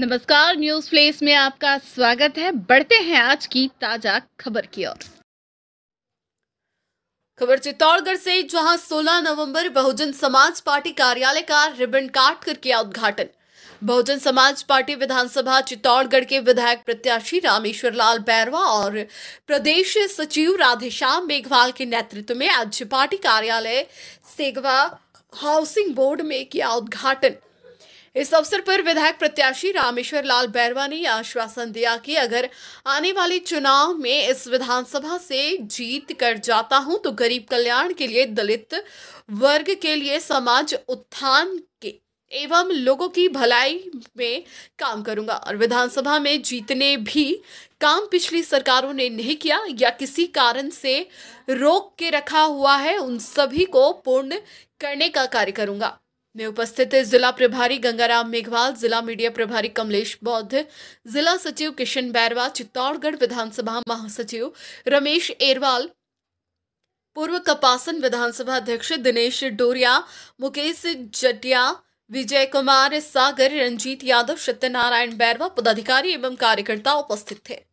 नमस्कार news place में आपका स्वागत है बढ़ते हैं आज की ताजा खबर की ओर खबर चित्तौड़गढ़ से जहां 16 नवंबर बहुजन समाज पार्टी कार्यालय का रिबन काट कर किया उद्घाटन बहुजन समाज पार्टी विधानसभा चित्तौड़गढ़ के विधायक प्रत्याशी रामेश्वर लाल बैरवा और प्रदेश सचिव राधेश्याम मेघवाल के नेतृत्व में आज पार्टी कार्यालय सेगवा हाउसिंग बोर्ड में किया उद्घाटन इस अवसर पर विधायक प्रत्याशी रामेश्वर लाल बैरवा ने आश्वासन दिया कि अगर आने वाले चुनाव में इस विधानसभा से जीत कर जाता हूं तो गरीब कल्याण के लिए दलित वर्ग के लिए समाज उत्थान के एवं लोगों की भलाई में काम करूंगा और विधानसभा में जीतने भी काम पिछली सरकारों ने नहीं किया या किसी कारण से रोक के रखा हुआ है उन सभी को पूर्ण करने का कार्य करूंगा में उपस्थित जिला प्रभारी गंगाराम मेघवाल जिला मीडिया प्रभारी कमलेश बौद्ध जिला सचिव किशन बैरवा चित्तौड़गढ़ विधानसभा महासचिव रमेश एरवाल पूर्व कपासन विधानसभा अध्यक्ष दिनेश डोरिया मुकेश जटिया विजय कुमार सागर रंजीत यादव सत्यनारायण बैरवा पदाधिकारी एवं कार्यकर्ता उपस्थित थे